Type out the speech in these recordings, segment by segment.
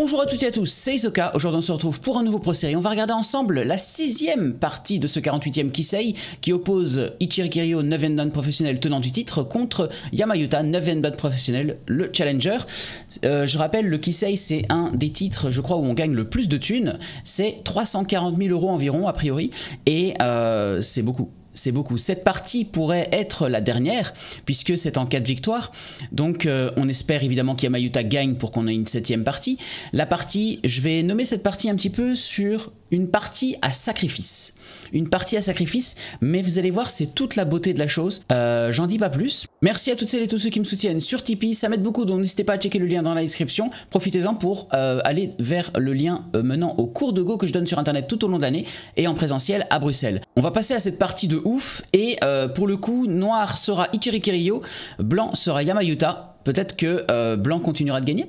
Bonjour à toutes et à tous, c'est Isoka. Aujourd'hui, on se retrouve pour un nouveau procès et on va regarder ensemble la sixième partie de ce 48e Kisei qui oppose Ichiri 9 9 dan professionnel tenant du titre, contre Yamayuta, 9 dan professionnel, le challenger. Euh, je rappelle, le Kisei, c'est un des titres, je crois, où on gagne le plus de thunes. C'est 340 000 euros environ, a priori, et euh, c'est beaucoup c'est beaucoup. Cette partie pourrait être la dernière, puisque c'est en cas de victoire. Donc euh, on espère évidemment qu'Yamayuta gagne pour qu'on ait une septième partie. La partie, je vais nommer cette partie un petit peu sur une partie à sacrifice. Une partie à sacrifice, mais vous allez voir, c'est toute la beauté de la chose. Euh, j'en dis pas plus. Merci à toutes celles et tous ceux qui me soutiennent sur Tipeee, ça m'aide beaucoup, donc n'hésitez pas à checker le lien dans la description. Profitez-en pour euh, aller vers le lien euh, menant au cours de Go que je donne sur Internet tout au long de l'année et en présentiel à Bruxelles. On va passer à cette partie de ouf, et pour le coup, noir sera Ichirikiriyo, blanc sera Yamayuta, Peut-être que euh, blanc continuera de gagner.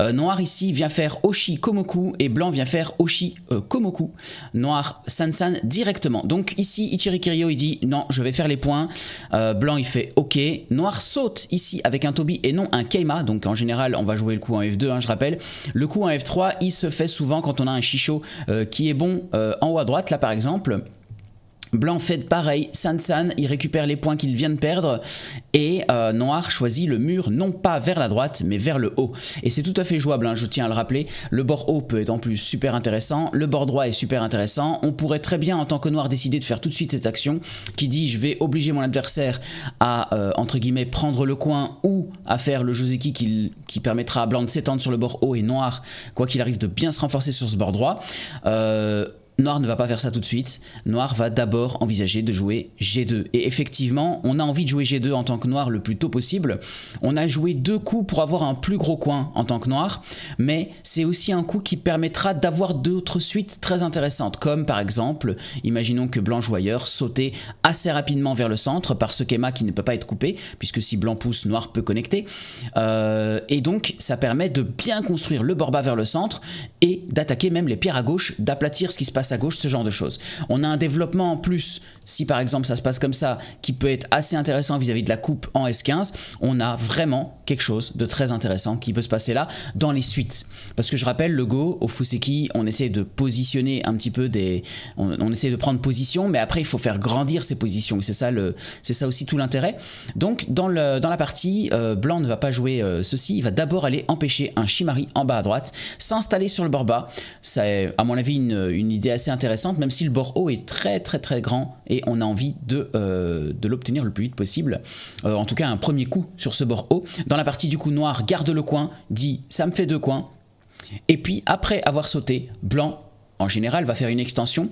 Euh, noir ici vient faire Oshi Komoku et blanc vient faire Oshi euh, Komoku. Noir san directement. Donc ici Ichiri il dit non je vais faire les points. blanc il fait ok. Noir saute ici avec un Tobi et non un Keima. Donc en général on va jouer le coup en F2 hein, je rappelle. Le coup en F3 il se fait souvent quand on a un Shisho qui est bon en haut à droite là par exemple. Blanc fait pareil, San-San, il récupère les points qu'il vient de perdre et euh, Noir choisit le mur non pas vers la droite mais vers le haut. Et c'est tout à fait jouable, hein, je tiens à le rappeler, le bord haut peut être en plus super intéressant, le bord droit est super intéressant, on pourrait très bien en tant que Noir décider de faire tout de suite cette action qui dit je vais obliger mon adversaire à euh, entre guillemets prendre le coin ou à faire le Joseki qui, qui permettra à Blanc de s'étendre sur le bord haut et Noir, quoi qu'il arrive, de bien se renforcer sur ce bord droit. Euh, Noir ne va pas faire ça tout de suite. Noir va d'abord envisager de jouer G2. Et effectivement, on a envie de jouer G2 en tant que noir le plus tôt possible. On a joué deux coups pour avoir un plus gros coin en tant que noir, mais c'est aussi un coup qui permettra d'avoir d'autres suites très intéressantes, comme par exemple, imaginons que blanc ailleurs, sauter assez rapidement vers le centre par ce qu'Emma qui ne peut pas être coupé, puisque si blanc pousse, noir peut connecter. Euh, et donc, ça permet de bien construire le Borba vers le centre et d'attaquer même les pierres à gauche, d'aplatir ce qui se passe à gauche, ce genre de choses. On a un développement en plus, si par exemple ça se passe comme ça, qui peut être assez intéressant vis-à-vis de la coupe en S15, on a vraiment quelque chose de très intéressant qui peut se passer là dans les suites. Parce que je rappelle, le Go, au Fuseki, on essaie de positionner un petit peu des... On, essaie de prendre position, mais après il faut faire grandir ces positions, c'est ça, le, ça aussi tout l'intérêt. Donc dans, le, dans la partie, euh, Blanc ne va pas jouer euh, ceci, il va d'abord aller empêcher un Shimari en bas à droite, s'installer sur le bord bas, est à mon avis une, une idée intéressante, même si le bord haut est très très très grand et on a envie de, euh, de l'obtenir le plus vite possible. Euh, en tout cas, un premier coup sur ce bord haut. Dans la partie du coup noir, garde le coin, dit ça me fait deux coins. Et puis après avoir sauté, blanc en général va faire une extension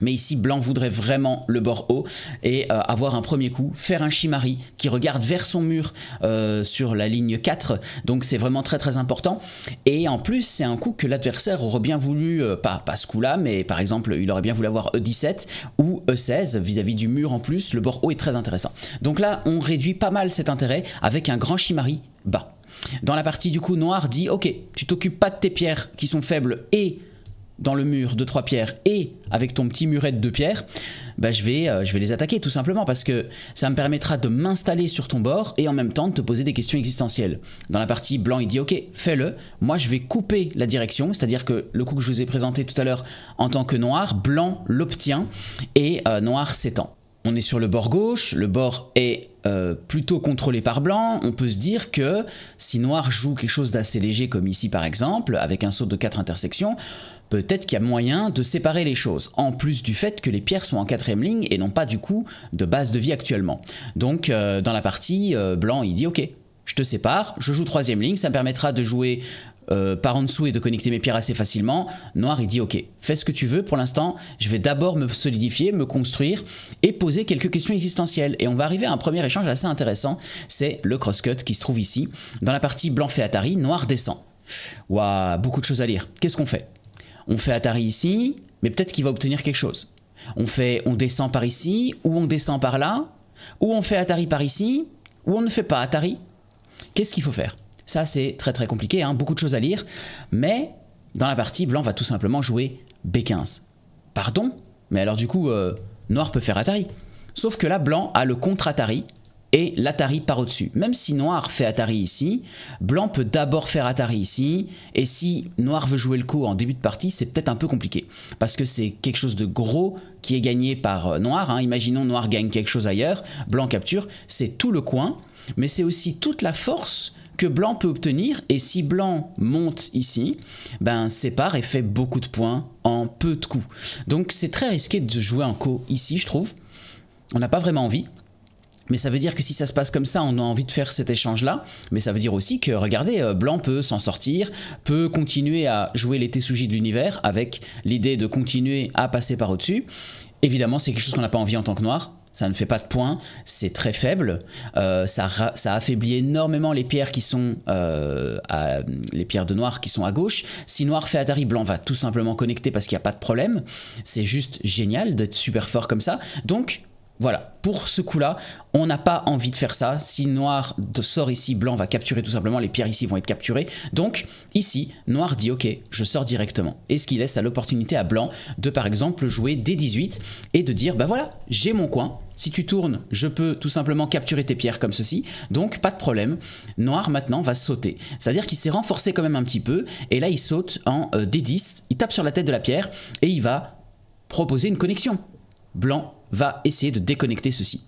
mais ici, blanc voudrait vraiment le bord haut et euh, avoir un premier coup, faire un chimari qui regarde vers son mur euh, sur la ligne 4. Donc c'est vraiment très très important. Et en plus, c'est un coup que l'adversaire aurait bien voulu, euh, pas, ce coup-là, mais par exemple, il aurait bien voulu avoir E17 ou E16 vis-à-vis du mur en plus. Le bord haut est très intéressant. Donc là, on réduit pas mal cet intérêt avec un grand chimari bas. Dans la partie du coup noir dit ok tu t'occupes pas de tes pierres qui sont faibles et dans le mur de trois pierres et avec ton petit muret de deux pierres, bah, je, vais, euh, je vais les attaquer tout simplement parce que ça me permettra de m'installer sur ton bord et en même temps de te poser des questions existentielles. Dans la partie blanc, il dit ok, fais-le. Moi, je vais couper la direction, c'est-à-dire que le coup que je vous ai présenté tout à l'heure en tant que noir, blanc l'obtient et euh, noir s'étend. On est sur le bord gauche, le bord est euh, plutôt contrôlé par blanc, on peut se dire que si noir joue quelque chose d'assez léger comme ici par exemple, avec un saut de quatre intersections, peut-être qu'il y a moyen de séparer les choses, en plus du fait que les pierres sont en quatrième ligne et n'ont pas du coup de base de vie actuellement. Donc euh, dans la partie, euh, Blanc il dit ok, je te sépare, je joue troisième ligne, ça me permettra de jouer euh, par en dessous et de connecter mes pierres assez facilement. Noir il dit ok, fais ce que tu veux, pour l'instant je vais d'abord me solidifier, me construire et poser quelques questions existentielles. Et on va arriver à un premier échange assez intéressant, c'est le crosscut qui se trouve ici. Dans la partie Blanc fait Atari, Noir descend. Waouh, beaucoup de choses à lire. Qu'est-ce qu'on fait on fait Atari ici, mais peut-être qu'il va obtenir quelque chose. On fait, on descend par ici, ou on descend par là, ou on fait Atari par ici, ou on ne fait pas Atari. Qu'est-ce qu'il faut faire Ça, c'est très très compliqué, hein, beaucoup de choses à lire. Mais dans la partie, blanc va tout simplement jouer B15. Pardon Mais alors du coup, euh, noir peut faire Atari. Sauf que là, blanc a le contre Atari, et l'Atari par au-dessus. Même si Noir fait Atari ici, Blanc peut d'abord faire Atari ici, et si Noir veut jouer le coup en début de partie, c'est peut-être un peu compliqué, parce que c'est quelque chose de gros qui est gagné par euh, Noir. Hein. Imaginons Noir gagne quelque chose ailleurs, Blanc capture, c'est tout le coin, mais c'est aussi toute la force que Blanc peut obtenir, et si Blanc monte ici, ben sépare et fait beaucoup de points en peu de coups. Donc c'est très risqué de jouer un co ici, je trouve. On n'a pas vraiment envie. Mais ça veut dire que si ça se passe comme ça, on a envie de faire cet échange-là. Mais ça veut dire aussi que, regardez, euh, Blanc peut s'en sortir, peut continuer à jouer les Tsuji de l'univers avec l'idée de continuer à passer par au-dessus. Évidemment, c'est quelque chose qu'on n'a pas envie en tant que noir. Ça ne fait pas de point c'est très faible. Euh, ça, ça, affaiblit énormément les pierres qui sont euh, les pierres de noir qui sont à gauche. Si noir fait Atari, blanc va tout simplement connecter parce qu'il n'y a pas de problème. C'est juste génial d'être super fort comme ça. Donc voilà, pour ce coup-là, on n'a pas envie de faire ça. Si noir sort ici, blanc va capturer tout simplement, les pierres ici vont être capturées. Donc ici, noir dit ok, je sors directement. Et ce qui laisse à l'opportunité à blanc de par exemple jouer d 18 et de dire bah voilà, j'ai mon coin. Si tu tournes, je peux tout simplement capturer tes pierres comme ceci. Donc pas de problème. Noir maintenant va sauter. C'est-à-dire qu'il s'est renforcé quand même un petit peu. Et là il saute en euh, D10, il tape sur la tête de la pierre et il va proposer une connexion. Blanc va essayer de déconnecter ceci.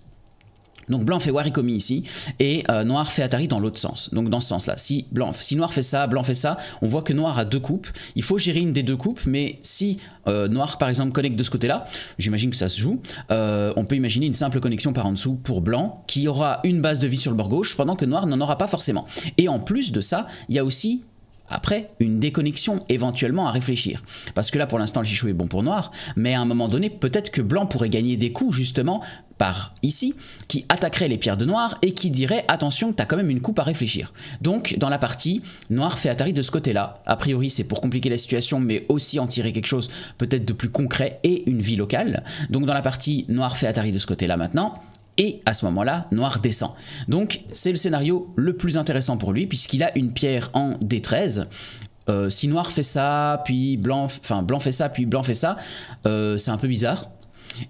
Donc blanc fait Warikomi ici et euh, noir fait Atari dans l'autre sens. Donc dans ce sens-là, si blanc, si noir fait ça, blanc fait ça, on voit que noir a deux coupes. Il faut gérer une des deux coupes, mais si euh, noir par exemple connecte de ce côté-là, j'imagine que ça se joue. Euh, on peut imaginer une simple connexion par en dessous pour blanc qui aura une base de vie sur le bord gauche, pendant que noir n'en aura pas forcément. Et en plus de ça, il y a aussi après une déconnexion éventuellement à réfléchir. Parce que là pour l'instant le chichou est bon pour noir, mais à un moment donné peut-être que blanc pourrait gagner des coups justement par ici, qui attaquerait les pierres de noir et qui dirait attention t'as quand même une coupe à réfléchir. Donc dans la partie, noir fait Atari de ce côté-là. A priori c'est pour compliquer la situation mais aussi en tirer quelque chose peut-être de plus concret et une vie locale. Donc dans la partie, noir fait Atari de ce côté-là maintenant. Et à ce moment-là, Noir descend. Donc c'est le scénario le plus intéressant pour lui puisqu'il a une pierre en D13. Euh, si Noir fait ça, puis Blanc, enfin Blanc fait ça, puis Blanc fait ça, euh, c'est un peu bizarre.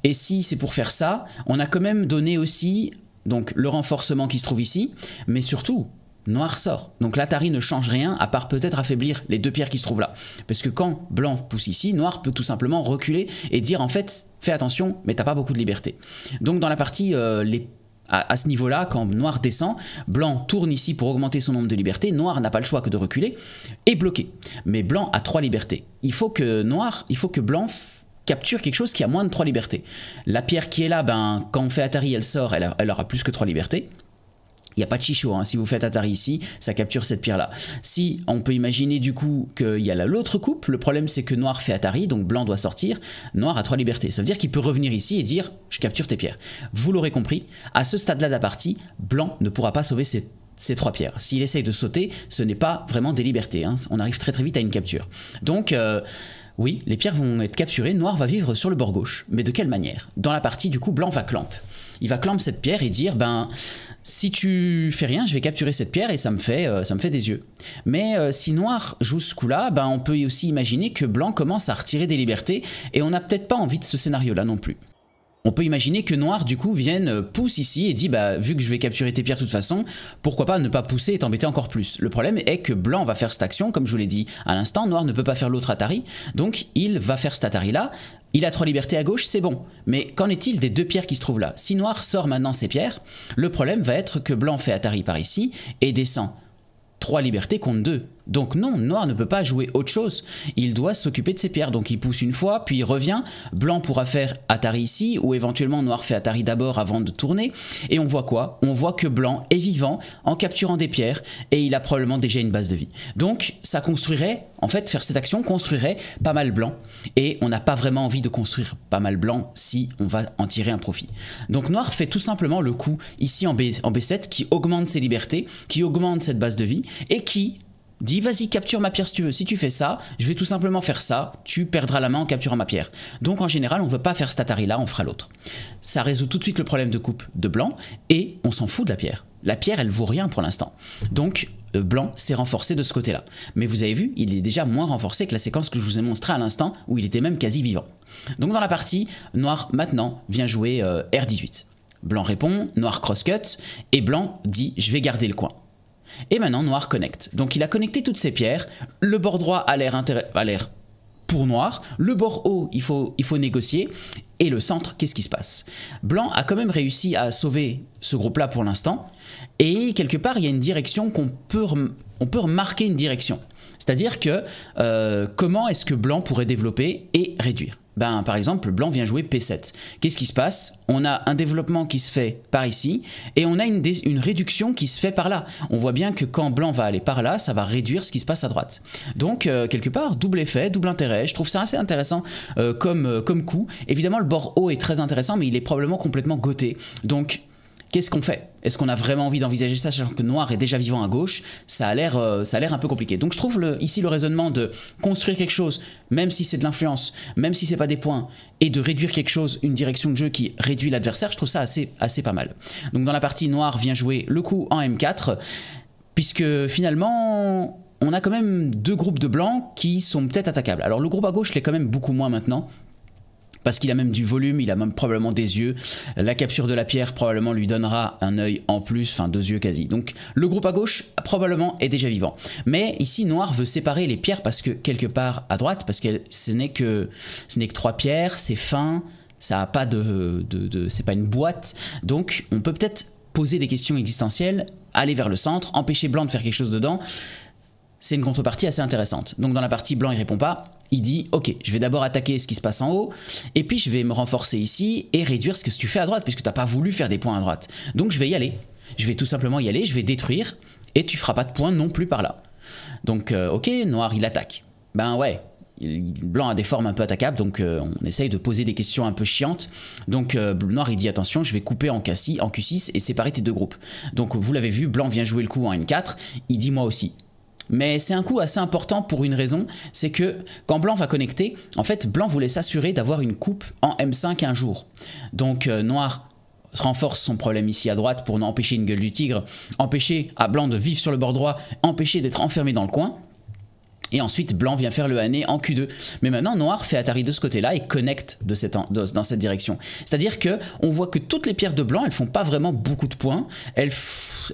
Et si c'est pour faire ça, on a quand même donné aussi donc le renforcement qui se trouve ici, mais surtout noir sort. Donc l'Atari ne change rien, à part peut-être affaiblir les deux pierres qui se trouvent là. Parce que quand blanc pousse ici, noir peut tout simplement reculer et dire en fait, fais attention, mais t'as pas beaucoup de liberté. Donc dans la partie, euh, les... à, ce niveau-là, quand noir descend, blanc tourne ici pour augmenter son nombre de libertés, noir n'a pas le choix que de reculer, et bloqué. Mais blanc a trois libertés. Il faut que noir, il faut que blanc capture quelque chose qui a moins de trois libertés. La pierre qui est là, ben, quand on fait Atari, elle sort, elle, elle aura plus que trois libertés il n'y a pas de chichot. Hein. Si vous faites Atari ici, ça capture cette pierre-là. Si on peut imaginer du coup qu'il y a l'autre coupe, le problème c'est que noir fait Atari, donc blanc doit sortir. Noir a trois libertés. Ça veut dire qu'il peut revenir ici et dire je capture tes pierres. Vous l'aurez compris, à ce stade-là de la partie, blanc ne pourra pas sauver ses ces trois pierres. S'il essaye de sauter, ce n'est pas vraiment des libertés. Hein. On arrive très très vite à une capture. Donc, euh, oui, les pierres vont être capturées, noir va vivre sur le bord gauche. Mais de quelle manière Dans la partie, du coup, blanc va clamp il va clamper cette pierre et dire ben si tu fais rien, je vais capturer cette pierre et ça me fait, euh, ça me fait des yeux. Mais euh, si Noir joue ce coup-là, ben on peut aussi imaginer que Blanc commence à retirer des libertés et on n'a peut-être pas envie de ce scénario-là non plus on peut imaginer que Noir, du coup, vienne, euh, pousse ici et dit, bah, vu que je vais capturer tes pierres de toute façon, pourquoi pas ne pas pousser et t'embêter encore plus. Le problème est que Blanc va faire cette action, comme je vous l'ai dit à l'instant, Noir ne peut pas faire l'autre Atari, donc il va faire cet Atari-là, il a trois libertés à gauche, c'est bon. Mais qu'en est-il des deux pierres qui se trouvent là Si Noir sort maintenant ses pierres, le problème va être que Blanc fait Atari par ici et descend. Trois libertés contre deux. Donc non, noir ne peut pas jouer autre chose. Il doit s'occuper de ses pierres. Donc il pousse une fois, puis il revient. Blanc pourra faire Atari ici, ou éventuellement noir fait Atari d'abord avant de tourner. Et on voit quoi On voit que blanc est vivant en capturant des pierres, et il a probablement déjà une base de vie. Donc ça construirait, en fait, faire cette action construirait pas mal blanc. Et on n'a pas vraiment envie de construire pas mal blanc si on va en tirer un profit. Donc noir fait tout simplement le coup ici en, B, en B7 qui augmente ses libertés, qui augmente cette base de vie, et qui Dis vas-y capture ma pierre si tu veux. Si tu fais ça, je vais tout simplement faire ça, tu perdras la main en capturant ma pierre. Donc en général, on veut pas faire cet Atari là, on fera l'autre. Ça résout tout de suite le problème de coupe de blanc et on s'en fout de la pierre. La pierre, elle vaut rien pour l'instant. Donc euh, blanc s'est renforcé de ce côté-là. Mais vous avez vu, il est déjà moins renforcé que la séquence que je vous ai montrée à l'instant où il était même quasi vivant. Donc dans la partie, noir maintenant vient jouer euh, R18. Blanc répond, noir cross-cut, et blanc dit je vais garder le coin. Et maintenant, noir connecte. Donc il a connecté toutes ses pierres. Le bord droit a l'air pour noir. Le bord haut, il faut, il faut négocier. Et le centre, qu'est-ce qui se passe Blanc a quand même réussi à sauver ce groupe-là pour l'instant. Et quelque part, il y a une direction qu'on peut, on peut remarquer une direction. C'est-à-dire que euh, comment est-ce que Blanc pourrait développer et réduire ben, par exemple, blanc vient jouer P7. Qu'est-ce qui se passe On a un développement qui se fait par ici, et on a une, une, réduction qui se fait par là. On voit bien que quand blanc va aller par là, ça va réduire ce qui se passe à droite. Donc, euh, quelque part, double effet, double intérêt. Je trouve ça assez intéressant euh, comme, euh, comme coup. Évidemment, le bord haut est très intéressant, mais il est probablement complètement goté. Donc, qu'est-ce qu'on fait Est-ce qu'on a vraiment envie d'envisager ça, sachant que Noir est déjà vivant à gauche Ça a l'air, euh, ça a l'air un peu compliqué. Donc je trouve ici le raisonnement de construire quelque chose, même si c'est de l'influence, même si c'est pas des points, et de réduire quelque chose, une direction de jeu qui réduit l'adversaire, je trouve ça assez, assez pas mal. Donc dans la partie, Noir vient jouer le coup en M4, puisque finalement on a quand même deux groupes de blancs qui sont peut-être attaquables. Alors le groupe à gauche l'est quand même beaucoup moins maintenant, parce qu'il a même du volume, il a même probablement des yeux. La capture de la pierre probablement lui donnera un œil en plus, enfin deux yeux quasi. Donc le groupe à gauche probablement est déjà vivant. Mais ici, Noir veut séparer les pierres parce que quelque part à droite, parce que ce n'est que, que trois pierres, c'est fin, ça a pas de, de c'est pas une boîte. Donc on peut peut-être poser des questions existentielles, aller vers le centre, empêcher Blanc de faire quelque chose dedans c'est une contrepartie assez intéressante. Donc dans la partie blanc, il répond pas. Il dit OK, je vais d'abord attaquer ce qui se passe en haut, et puis je vais me renforcer ici et réduire ce que tu fais à droite, puisque tu n'as pas voulu faire des points à droite. Donc je vais y aller. Je vais tout simplement y aller, je vais détruire, et tu feras pas de points non plus par là. Donc euh, OK, noir, il attaque. Ben ouais, Blanc a des formes un peu attaquables, donc euh, on essaye de poser des questions un peu chiantes. Donc euh, Noir il dit attention, je vais couper en, Q6 et séparer tes deux groupes. Donc vous l'avez vu, Blanc vient jouer le coup en N4, il dit moi aussi. Mais c'est un coup assez important pour une raison, c'est que quand Blanc va connecter, en fait Blanc voulait s'assurer d'avoir une coupe en M5 un jour. Donc euh, Noir renforce son problème ici à droite pour empêcher une gueule du tigre, empêcher à Blanc de vivre sur le bord droit, empêcher d'être enfermé dans le coin. Et ensuite, blanc vient faire le hané en Q2. Mais maintenant, noir fait Atari de ce côté-là et connecte de cette, dans cette direction. C'est-à-dire que on voit que toutes les pierres de blanc, elles font pas vraiment beaucoup de points. Elles,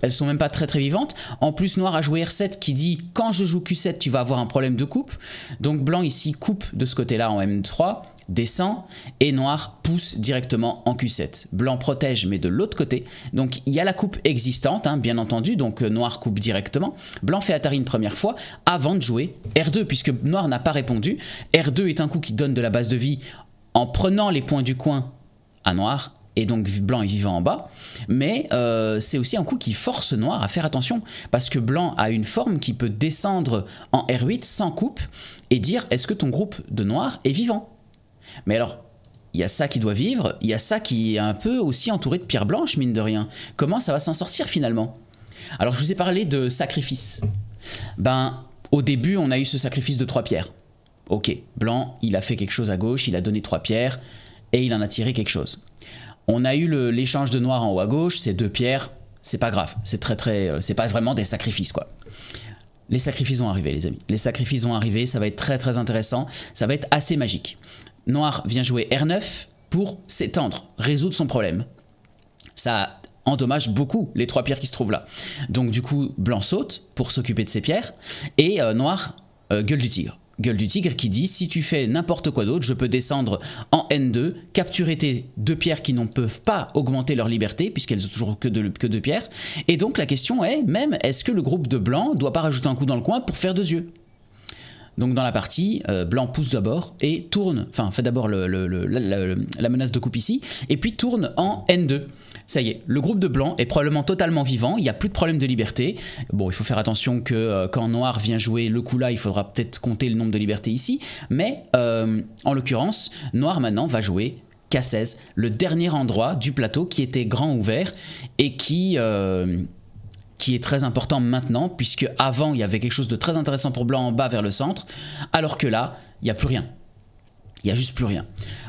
elles sont même pas très très vivantes. En plus, noir a joué R7 qui dit quand je joue Q7, tu vas avoir un problème de coupe. Donc blanc ici coupe de ce côté-là en M3 descend et noir pousse directement en Q7. Blanc protège mais de l'autre côté. Donc il y a la coupe existante, hein, bien entendu, donc euh, noir coupe directement. Blanc fait Atari une première fois avant de jouer R2 puisque noir n'a pas répondu. R2 est un coup qui donne de la base de vie en prenant les points du coin à noir et donc blanc est vivant en bas, mais euh, c'est aussi un coup qui force noir à faire attention, parce que blanc a une forme qui peut descendre en R8 sans coupe et dire est-ce que ton groupe de noir est vivant mais alors, il y a ça qui doit vivre, il y a ça qui est un peu aussi entouré de pierres blanches, mine de rien. Comment ça va s'en sortir finalement Alors, je vous ai parlé de sacrifice. Ben, au début, on a eu ce sacrifice de trois pierres. Ok, Blanc, il a fait quelque chose à gauche, il a donné trois pierres et il en a tiré quelque chose. On a eu l'échange de noir en haut à gauche, c'est deux pierres, c'est pas grave, c'est très très, euh, c'est pas vraiment des sacrifices quoi. Les sacrifices ont arriver les amis, les sacrifices ont arriver, ça va être très très intéressant, ça va être assez magique noir vient jouer R9 pour s'étendre, résoudre son problème. Ça endommage beaucoup les trois pierres qui se trouvent là. Donc du coup, blanc saute pour s'occuper de ses pierres, et euh, noir euh, gueule du tigre. Gueule du tigre qui dit si tu fais n'importe quoi d'autre, je peux descendre en N2, capturer tes deux pierres qui ne peuvent pas augmenter leur liberté, puisqu'elles ont toujours que deux, que deux pierres. Et donc la question est même est-ce que le groupe de blanc doit pas rajouter un coup dans le coin pour faire deux yeux donc dans la partie, euh, blanc pousse d'abord et tourne, enfin fait d'abord la, menace de coupe ici, et puis tourne en N2. Ça y est, le groupe de blanc est probablement totalement vivant, il n'y a plus de problème de liberté. Bon, il faut faire attention que euh, quand noir vient jouer le coup là, il faudra peut-être compter le nombre de libertés ici, mais euh, en l'occurrence, noir maintenant va jouer K16, le dernier endroit du plateau qui était grand ouvert et qui est très important maintenant, puisque avant il y avait quelque chose de très intéressant pour blanc en bas vers le centre, alors que là, il n'y a plus rien. Il n'y a juste plus rien.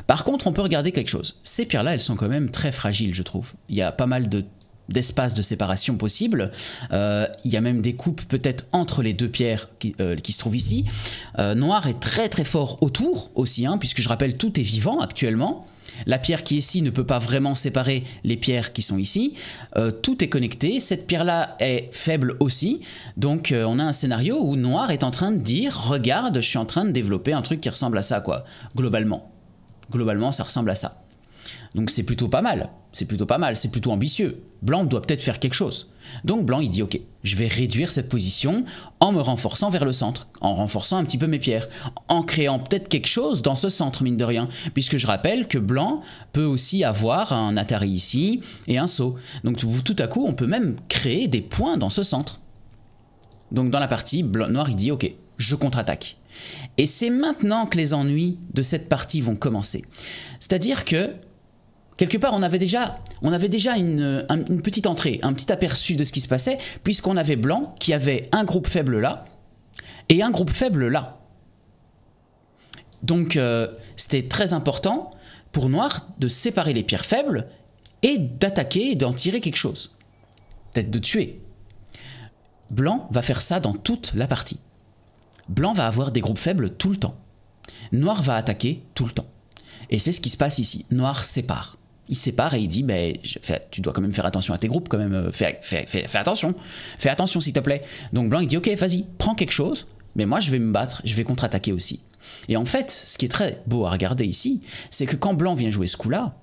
Par contre, on peut regarder quelque chose. Ces pierres-là, elles sont quand même très fragiles, je trouve. Il y a pas mal de d'espace de séparation possible. Euh, il y a même des coupes peut-être entre les deux pierres qui, euh, qui se trouvent ici. Euh, noir est très très fort autour aussi, hein, puisque je rappelle tout est vivant actuellement. La pierre qui est ici ne peut pas vraiment séparer les pierres qui sont ici. Euh, tout est connecté. Cette pierre-là est faible aussi. Donc euh, on a un scénario où Noir est en train de dire regarde, je suis en train de développer un truc qui ressemble à ça quoi. Globalement, globalement ça ressemble à ça. Donc c'est plutôt pas mal c'est plutôt pas mal, c'est plutôt ambitieux. Blanc doit peut-être faire quelque chose. Donc Blanc, il dit, ok, je vais réduire cette position en me renforçant vers le centre, en renforçant un petit peu mes pierres, en créant peut-être quelque chose dans ce centre, mine de rien, puisque je rappelle que Blanc peut aussi avoir un Atari ici et un saut. Donc tout à coup, on peut même créer des points dans ce centre. Donc dans la partie, Noir, il dit, ok, je contre-attaque. Et c'est maintenant que les ennuis de cette partie vont commencer. C'est-à-dire que quelque part, on avait déjà, on avait déjà une, petite entrée, un petit aperçu de ce qui se passait, puisqu'on avait Blanc qui avait un groupe faible là et un groupe faible là. Donc, euh, c'était très important pour Noir de séparer les pierres faibles et d'attaquer et d'en tirer quelque chose. Peut-être de tuer. Blanc va faire ça dans toute la partie. Blanc va avoir des groupes faibles tout le temps. Noir va attaquer tout le temps. Et c'est ce qui se passe ici. Noir sépare il sépare et il dit mais tu dois quand même faire attention à tes groupes quand même euh, fais, attention fais attention s'il te plaît donc blanc il dit ok vas-y prends quelque chose mais moi je vais me battre je vais contre-attaquer aussi et en fait ce qui est très beau à regarder ici c'est que quand blanc vient jouer ce coup là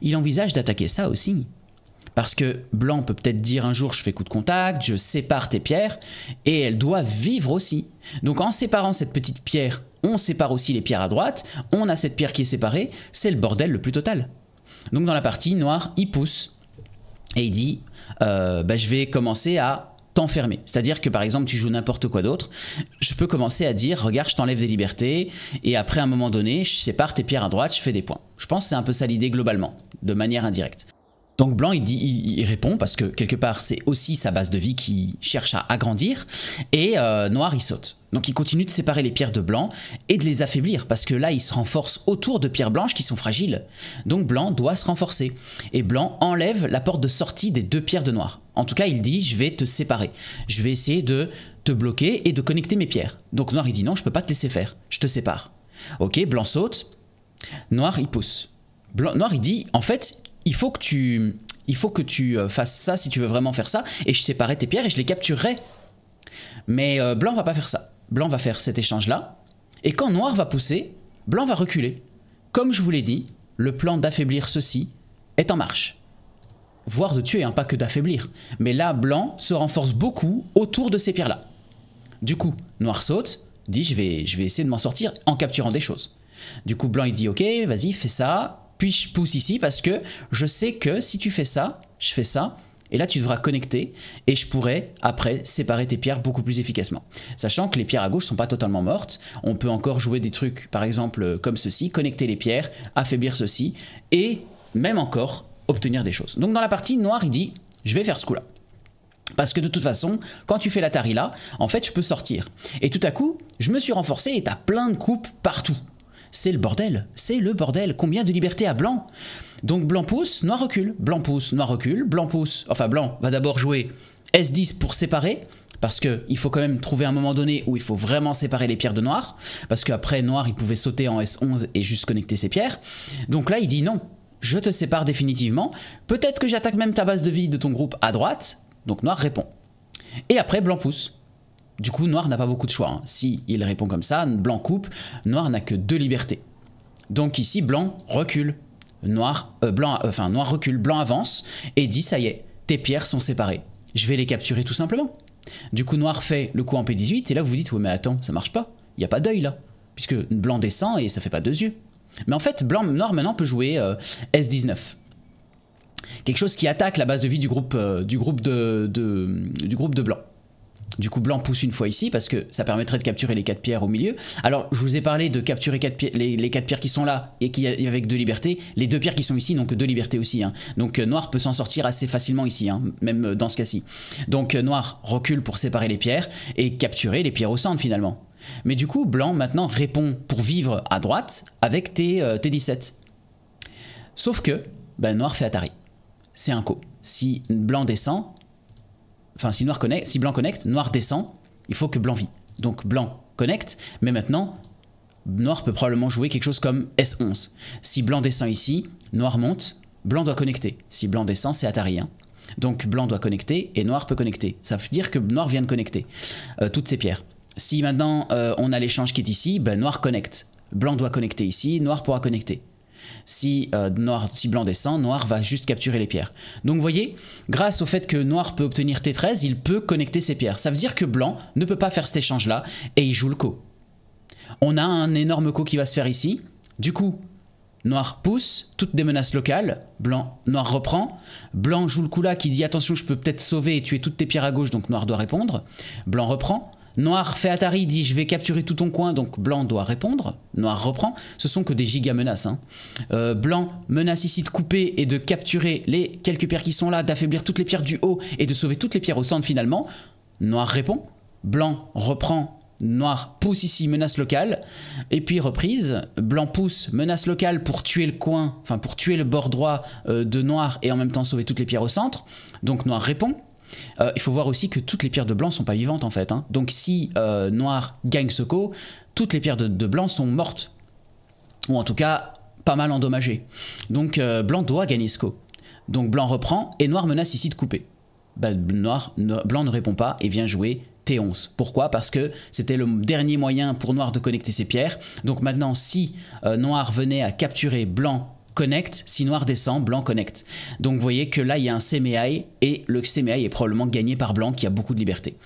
il envisage d'attaquer ça aussi parce que blanc peut peut-être dire un jour je fais coup de contact je sépare tes pierres et elles doivent vivre aussi donc en séparant cette petite pierre on sépare aussi les pierres à droite on a cette pierre qui est séparée c'est le bordel le plus total donc dans la partie noire, il pousse et il dit euh, bah, je vais commencer à t'enfermer. C'est-à-dire que par exemple tu joues n'importe quoi d'autre, je peux commencer à dire regarde je t'enlève des libertés et après à un moment donné je sépare tes pierres à droite, je fais des points. Je pense que c'est un peu ça l'idée globalement, de manière indirecte. Donc Blanc, il, dit, il, répond parce que quelque part, c'est aussi sa base de vie qui cherche à agrandir. Et euh, Noir, il saute. Donc il continue de séparer les pierres de Blanc et de les affaiblir parce que là, il se renforce autour de pierres blanches qui sont fragiles. Donc Blanc doit se renforcer. Et Blanc enlève la porte de sortie des deux pierres de Noir. En tout cas, il dit Je vais te séparer. Je vais essayer de te bloquer et de connecter mes pierres. Donc Noir, il dit Non, je peux pas te laisser faire. Je te sépare. Ok, Blanc saute. Noir, il pousse. Blanc, Noir, il dit En fait, il faut que tu il faut que tu euh, fasses ça si tu veux vraiment faire ça et je séparerai tes pierres et je les capturerai. Mais euh, blanc va pas faire ça. Blanc va faire cet échange là et quand noir va pousser, blanc va reculer. Comme je vous l'ai dit, le plan d'affaiblir ceci est en marche. Voire de tuer, hein, pas que d'affaiblir. Mais là, blanc se renforce beaucoup autour de ces pierres-là. Du coup, noir saute, dit je vais, je vais essayer de m'en sortir en capturant des choses. Du coup, blanc il dit ok, vas-y, fais ça, puis je pousse ici parce que je sais que si tu fais ça, je fais ça, et là, tu devras connecter et je pourrai après séparer tes pierres beaucoup plus efficacement. Sachant que les pierres à gauche sont pas totalement mortes, on peut encore jouer des trucs, par exemple, euh, comme ceci, connecter les pierres, affaiblir ceci et même encore obtenir des choses. Donc dans la partie noire, il dit je vais faire ce coup-là. Parce que de toute façon, quand tu fais la tari là, en fait, je peux sortir. Et tout à coup, je me suis renforcé et t'as plein de coupes partout c'est le bordel. C'est le bordel. Combien de liberté à blanc Donc blanc pousse, noir recule. Blanc pousse, noir recule. Blanc pousse. Enfin, blanc va d'abord jouer S10 pour séparer. Parce qu'il faut quand même trouver un moment donné où il faut vraiment séparer les pierres de noir. Parce qu'après, noir, il pouvait sauter en S11 et juste connecter ses pierres. Donc là, il dit non, je te sépare définitivement. Peut-être que j'attaque même ta base de vie de ton groupe à droite. Donc noir répond. Et après, blanc pousse. Du coup, noir n'a pas beaucoup de choix. Hein. Si il répond comme ça, blanc coupe, noir n'a que deux libertés. Donc ici, blanc recule, noir, euh, blanc, enfin, noir recule, blanc avance, et dit ça y est, tes pierres sont séparées. Je vais les capturer tout simplement. Du coup, noir fait le coup en P18, et là vous vous dites, ouais mais attends, ça marche pas, il n'y a pas d'œil là, puisque blanc descend et ça fait pas deux yeux. Mais en fait, blanc, noir maintenant peut jouer euh, S19 quelque chose qui attaque la base de vie du groupe, euh, du groupe, de, du groupe de blanc. Du coup, blanc pousse une fois ici parce que ça permettrait de capturer les quatre pierres au milieu. Alors, je vous ai parlé de capturer les, quatre pierres qui sont là et qui avec deux libertés. Les deux pierres qui sont ici, n'ont que deux libertés aussi. Hein. Donc, euh, noir peut s'en sortir assez facilement ici, hein, même euh, dans ce cas-ci. Donc, euh, noir recule pour séparer les pierres et capturer les pierres au centre finalement. Mais du coup, blanc maintenant répond pour vivre à droite avec tes, 17 Sauf que, ben, noir fait Atari. C'est un co. Si blanc descend, enfin si si blanc connecte, noir descend, il faut que blanc vit. Donc blanc connecte, mais maintenant noir peut probablement jouer quelque chose comme S11. Si blanc descend ici, noir monte, blanc doit connecter. Si blanc descend, c'est Atari. Hein. Donc blanc doit connecter et noir peut connecter. Ça veut dire que noir vient de connecter euh, toutes ces pierres. Si maintenant euh, on a l'échange qui est ici, ben, noir connecte. Blanc doit connecter ici, noir pourra connecter. Si euh, noir, si blanc descend, noir va juste capturer les pierres. Donc vous voyez, grâce au fait que noir peut obtenir T13, il peut connecter ses pierres. Ça veut dire que blanc ne peut pas faire cet échange-là et il joue le co. On a un énorme coup qui va se faire ici. Du coup, Noir pousse, toutes des menaces locales. Blanc, noir reprend. Blanc joue le coup là qui dit attention, je peux peut-être sauver et tuer toutes tes pierres à gauche, donc noir doit répondre. Blanc reprend. Noir fait Atari, dit je vais capturer tout ton coin, donc Blanc doit répondre. Noir reprend. Ce sont que des giga menaces. Hein. Euh, blanc menace ici de couper et de capturer les quelques pierres qui sont là, d'affaiblir toutes les pierres du haut et de sauver toutes les pierres au centre finalement. Noir répond. Blanc reprend. Noir pousse ici, menace locale. Et puis reprise. Blanc pousse, menace locale pour tuer le coin, enfin pour tuer le bord droit euh, de Noir et en même temps sauver toutes les pierres au centre. Donc Noir répond. Euh, il faut voir aussi que toutes les pierres de blanc sont pas vivantes en fait. Hein. Donc si euh, noir gagne ce co, toutes les pierres de, blanc sont mortes. Ou en tout cas, pas mal endommagées. Donc euh, blanc doit gagner ce co. Donc blanc reprend et noir menace ici de couper. Bah, noir, blanc ne répond pas et vient jouer T11. Pourquoi Parce que c'était le dernier moyen pour noir de connecter ses pierres. Donc maintenant, si noir venait à capturer blanc connect, si noir descend, blanc connect. Donc vous voyez que là il y a un CMEI et le CMEI est probablement gagné par blanc qui a beaucoup de liberté.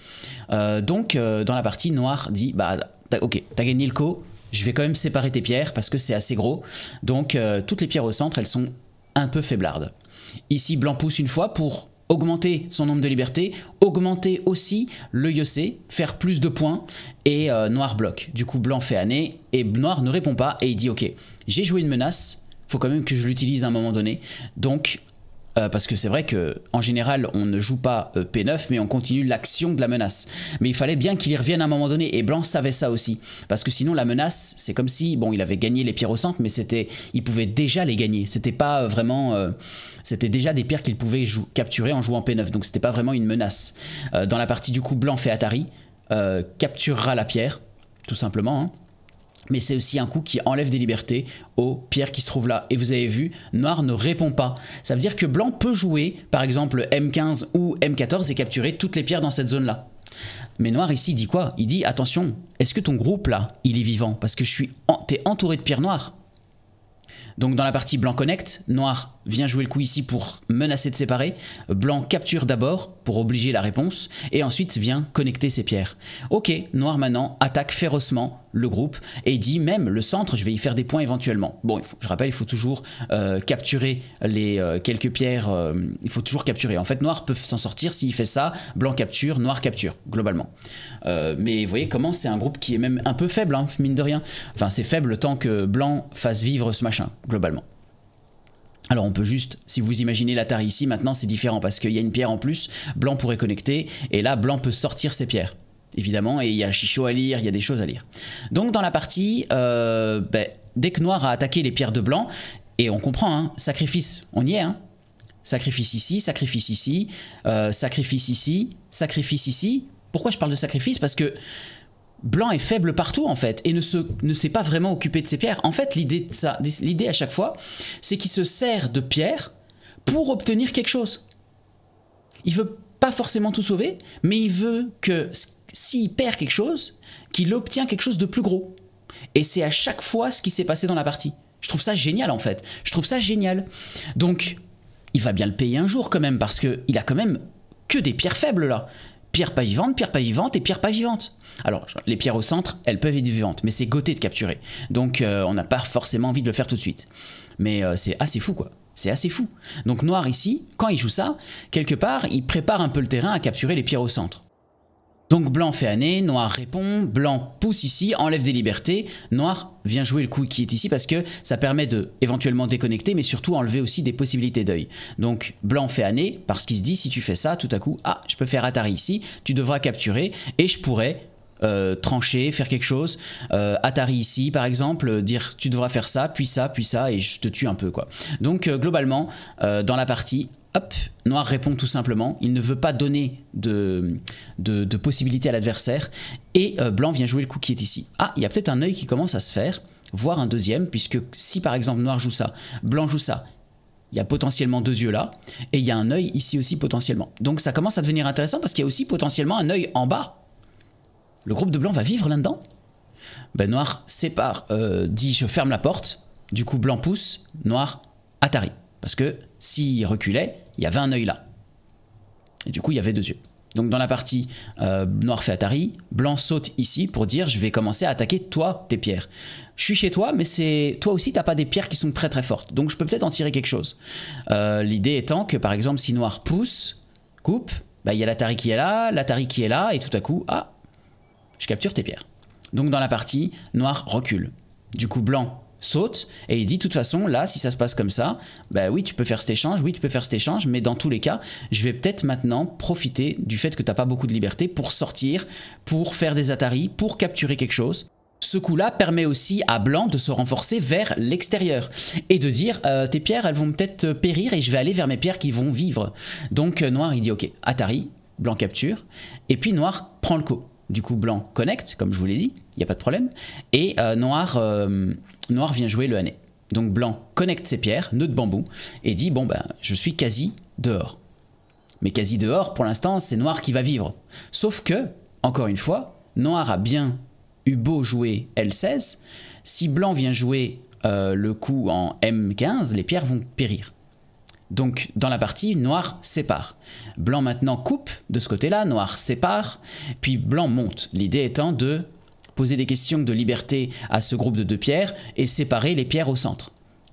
Euh, donc euh, dans la partie, noir dit bah ok, t'as gagné le co, je vais quand même séparer tes pierres parce que c'est assez gros. Donc euh, toutes les pierres au centre elles sont un peu faiblardes. Ici blanc pousse une fois pour augmenter son nombre de libertés, augmenter aussi le Yossé, faire plus de points, et noir bloque. Du coup, blanc fait année, et noir ne répond pas, et il dit ok, j'ai joué une menace, faut quand même que je l'utilise à un moment donné. Donc, euh, parce que c'est vrai que en général on ne joue pas euh, P9 mais on continue l'action de la menace. Mais il fallait bien qu'il y revienne à un moment donné et Blanc savait ça aussi parce que sinon la menace c'est comme si bon il avait gagné les pierres au centre mais c'était il pouvait déjà les gagner. C'était pas euh, vraiment c'était déjà des pierres qu'il pouvait capturer en jouant P9 donc c'était pas vraiment une menace. dans la partie du coup Blanc fait Atari capturera la pierre tout simplement. Hein mais c'est aussi un coup qui enlève des libertés aux pierres qui se trouvent là. Et vous avez vu, noir ne répond pas. Ça veut dire que blanc peut jouer, par exemple, M15 ou M14 et capturer toutes les pierres dans cette zone-là. Mais noir ici dit quoi Il dit attention, est-ce que ton groupe là, il est vivant Parce que je suis, t'es entouré de pierres noires. Donc dans la partie blanc connect, noir vient jouer le coup ici pour menacer de séparer. Blanc capture d'abord pour obliger la réponse et ensuite vient connecter ses pierres. Ok, noir maintenant attaque férocement le groupe et dit même le centre, je vais y faire des points éventuellement. Bon, je rappelle, il faut toujours euh, capturer les euh, quelques pierres, euh, il faut toujours capturer. En fait, noir peut s'en sortir s'il fait ça, blanc capture, noir capture, globalement. mais vous voyez comment c'est un groupe qui est même un peu faible, hein, mine de rien. Enfin, c'est faible tant que blanc fasse vivre ce machin, globalement. Alors on peut juste, si vous imaginez l'Atari ici, maintenant c'est différent parce qu'il y a une pierre en plus, blanc pourrait connecter, et là blanc peut sortir ses pierres, évidemment, et il y a Chichot à lire, il y a des choses à lire. Donc dans la partie, euh, ben, dès que noir a attaqué les pierres de blanc, et on comprend, hein, sacrifice, on y est, hein, sacrifice ici, sacrifice ici, euh, sacrifice ici, sacrifice ici. Pourquoi je parle de sacrifice Parce que Blanc est faible partout en fait et ne s'est pas vraiment occupé de ses pierres. En fait, l'idée de ça, l'idée à chaque fois, c'est qu'il se sert de pierres pour obtenir quelque chose. Il veut pas forcément tout sauver, mais il veut que s'il perd quelque chose, qu'il obtient quelque chose de plus gros. Et c'est à chaque fois ce qui s'est passé dans la partie. Je trouve ça génial en fait. Je trouve ça génial. Donc, il va bien le payer un jour quand même parce qu'il a quand même que des pierres faibles là pierre pas vivante, pierre pas vivante et pierre pas vivante. Alors, les pierres au centre, elles peuvent être vivantes, mais c'est goté de capturer. Donc, euh, on n'a pas forcément envie de le faire tout de suite. Mais euh, c'est assez fou, quoi. C'est assez fou. Donc, Noir, ici, quand il joue ça, quelque part, il prépare un peu le terrain à capturer les pierres au centre. Donc blanc fait année, noir répond, blanc pousse ici, enlève des libertés, noir vient jouer le coup qui est ici parce que ça permet de éventuellement déconnecter mais surtout enlever aussi des possibilités d'œil. Donc blanc fait année parce qu'il se dit si tu fais ça tout à coup, ah je peux faire Atari ici, tu devras capturer et je pourrais euh, trancher, faire quelque chose, euh, Atari ici par exemple, dire tu devras faire ça, puis ça, puis ça, et je te tue un peu quoi. Donc euh, globalement, dans la partie, Noir répond tout simplement. Il ne veut pas donner de, possibilités possibilité à l'adversaire. Et euh, Blanc vient jouer le coup qui est ici. Ah, il y a peut-être un œil qui commence à se faire, voire un deuxième, puisque si par exemple Noir joue ça, Blanc joue ça, il y a potentiellement deux yeux là, et il y a un œil ici aussi potentiellement. Donc ça commence à devenir intéressant parce qu'il y a aussi potentiellement un œil en bas. Le groupe de Blanc va vivre là-dedans ben, Noir sépare, euh, dit je ferme la porte, du coup Blanc pousse, Noir Atari. Parce que s'il reculait, il y avait un œil là. Et du coup, il y avait deux yeux. Donc dans la partie euh, noir fait Atari, blanc saute ici pour dire je vais commencer à attaquer toi tes pierres. Je suis chez toi, mais c'est toi aussi t'as pas des pierres qui sont très très fortes, donc je peux peut-être en tirer quelque chose. Euh, l'idée étant que par exemple si noir pousse, coupe, bah, il y a l'Atari qui est là, l'Atari qui est là, et tout à coup ah je capture tes pierres. Donc dans la partie noir recule. Du coup blanc saute et il dit de toute façon là si ça se passe comme ça bah oui tu peux faire cet échange oui tu peux faire cet échange mais dans tous les cas je vais peut-être maintenant profiter du fait que t'as pas beaucoup de liberté pour sortir pour faire des Atari pour capturer quelque chose ce coup-là permet aussi à Blanc de se renforcer vers l'extérieur et de dire euh, tes pierres elles vont peut-être périr et je vais aller vers mes pierres qui vont vivre. Donc euh, Noir il dit ok Atari, Blanc capture et puis Noir prend le coup. Du coup Blanc connecte comme je vous l'ai dit, il n'y a pas de problème et euh, Noir Noir vient jouer le hanet. Donc Blanc connecte ses pierres, nœud de bambou, et dit bon ben je suis quasi dehors. Mais quasi dehors, pour l'instant, c'est Noir qui va vivre. Sauf que, encore une fois, Noir a bien eu beau jouer L16, si Blanc vient jouer euh, le coup en M15, les pierres vont périr. Donc dans la partie, noir sépare. Blanc maintenant coupe de ce côté-là, noir sépare, puis blanc monte. L'idée étant de poser des questions de liberté à ce groupe de deux pierres et séparer les pierres au centre.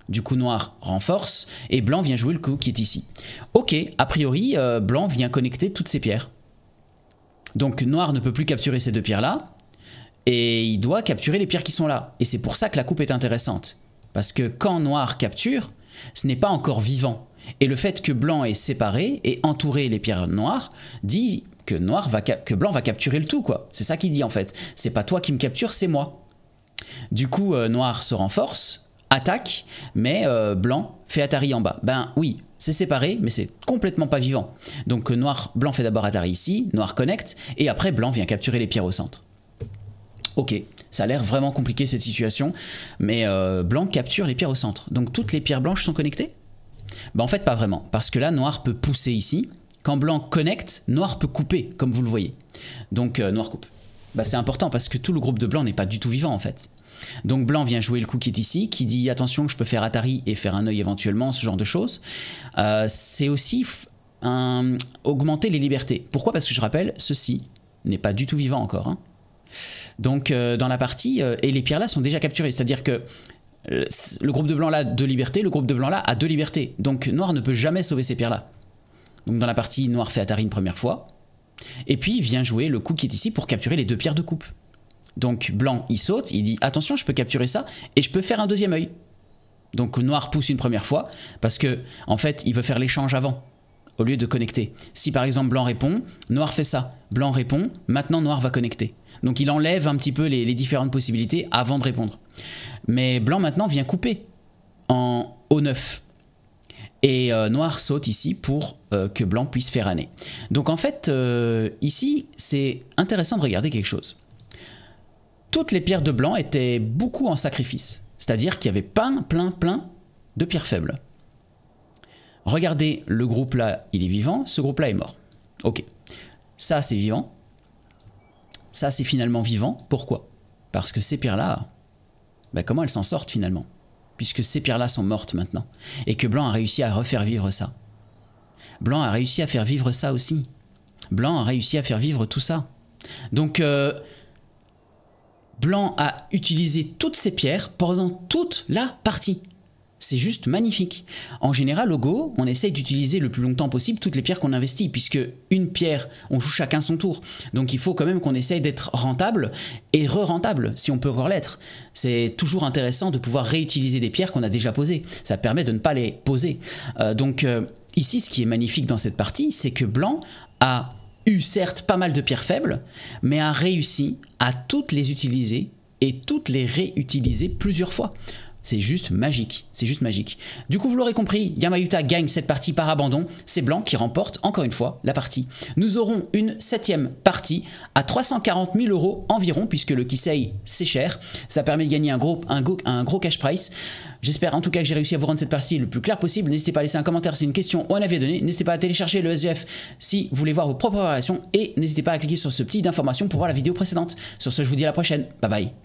Du coup, noir renforce et blanc vient jouer le coup qui est ici. Ok, a priori, euh, blanc vient connecter toutes ces pierres. Donc noir ne peut plus capturer ces deux pierres-là, et il doit capturer les pierres qui sont là. Et c'est pour ça que la coupe est intéressante. Parce que quand noir capture, ce n'est pas encore vivant. Et le fait que blanc ait séparé et entouré les pierres noires dit que noir va que blanc va capturer le tout quoi. C'est ça qu'il dit en fait. C'est pas toi qui me capture, c'est moi. Du coup, euh, noir se renforce, attaque, mais euh, blanc fait Atari en bas. Ben oui, c'est séparé, mais c'est complètement pas vivant. Donc euh, noir, blanc fait d'abord Atari ici, noir connecte, et après blanc vient capturer les pierres au centre. Ok, ça a l'air vraiment compliqué cette situation, mais blanc capture les pierres au centre. Donc toutes les pierres blanches sont connectées ben en fait, pas vraiment, parce que là, noir peut pousser ici, quand blanc connecte, noir peut couper, comme vous le voyez. Donc euh, noir coupe. Bah, c'est important parce que tout le groupe de blanc n'est pas du tout vivant en fait. Donc blanc vient jouer le coup qui est ici, qui dit attention je peux faire Atari et faire un œil éventuellement, ce genre de choses. Euh, c'est aussi augmenter les libertés. Pourquoi Parce que je rappelle, ceci n'est pas du tout vivant encore. Hein. Donc euh, dans la partie, et les pierres là sont déjà capturées, c'est-à-dire que le groupe de blanc là a deux libertés, le groupe de blanc là a deux libertés. Donc noir ne peut jamais sauver ces pierres là donc dans la partie noir fait Atari une première fois, et puis il vient jouer le coup qui est ici pour capturer les deux pierres de coupe. Donc blanc, il saute, il dit attention, je peux capturer ça, et je peux faire un deuxième œil. Donc noir pousse une première fois, parce que en fait, il veut faire l'échange avant, au lieu de connecter. Si par exemple blanc répond, noir fait ça, blanc répond, maintenant noir va connecter. Donc il enlève un petit peu les, les différentes possibilités avant de répondre. Mais blanc maintenant vient couper en O9. Et euh, noir saute ici pour euh, que blanc puisse faire année. Donc en fait, euh, ici, c'est intéressant de regarder quelque chose. Toutes les pierres de blanc étaient beaucoup en sacrifice. C'est-à-dire qu'il y avait plein, plein, plein de pierres faibles. Regardez, le groupe là, il est vivant, ce groupe là est mort. Ok. Ça, c'est vivant. Ça, c'est finalement vivant. Pourquoi Parce que ces pierres là, ben, comment elles s'en sortent finalement puisque ces pierres-là sont mortes maintenant, et que Blanc a réussi à refaire vivre ça. Blanc a réussi à faire vivre ça aussi. Blanc a réussi à faire vivre tout ça. Donc, euh, Blanc a utilisé toutes ces pierres pendant toute la partie c'est juste magnifique. En général, au Go, on essaye d'utiliser le plus longtemps possible toutes les pierres qu'on investit, puisque une pierre, on joue chacun son tour. Donc il faut quand même qu'on essaye d'être rentable et re-rentable, si on peut encore l'être. C'est toujours intéressant de pouvoir réutiliser des pierres qu'on a déjà posées. Ça permet de ne pas les poser. Euh, donc euh, ici, ce qui est magnifique dans cette partie, c'est que Blanc a eu certes pas mal de pierres faibles, mais a réussi à toutes les utiliser et toutes les réutiliser plusieurs fois. C'est juste magique. C'est juste magique. Du coup, vous l'aurez compris, Yamayuta gagne cette partie par abandon. C'est Blanc qui remporte, encore une fois, la partie. Nous aurons une septième partie à 340 000 euros environ, puisque le Kisei, c'est cher. Ça permet de gagner un gros, un cash price. J'espère en tout cas que j'ai réussi à vous rendre cette partie le plus clair possible. N'hésitez pas à laisser un commentaire si une question ou un avis à N'hésitez pas à télécharger le SGF si vous voulez voir vos propres variations. Et n'hésitez pas à cliquer sur ce petit d'information pour voir la vidéo précédente. Sur ce, je vous dis à la prochaine. Bye bye.